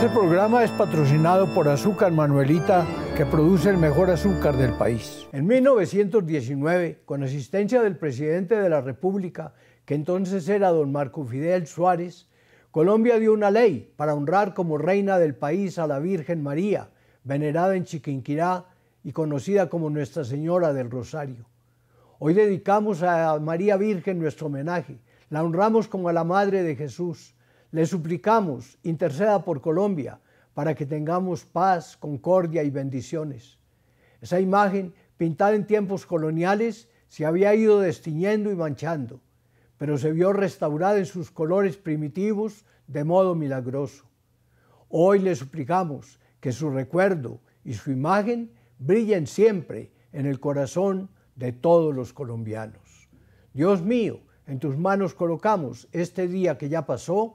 Este programa es patrocinado por Azúcar Manuelita, que produce el mejor azúcar del país. En 1919, con asistencia del presidente de la República, que entonces era don Marco Fidel Suárez, Colombia dio una ley para honrar como reina del país a la Virgen María, venerada en Chiquinquirá y conocida como Nuestra Señora del Rosario. Hoy dedicamos a María Virgen nuestro homenaje, la honramos como a la Madre de Jesús le suplicamos, interceda por Colombia para que tengamos paz, concordia y bendiciones. Esa imagen, pintada en tiempos coloniales, se había ido destiñendo y manchando, pero se vio restaurada en sus colores primitivos de modo milagroso. Hoy le suplicamos que su recuerdo y su imagen brillen siempre en el corazón de todos los colombianos. Dios mío, en tus manos colocamos este día que ya pasó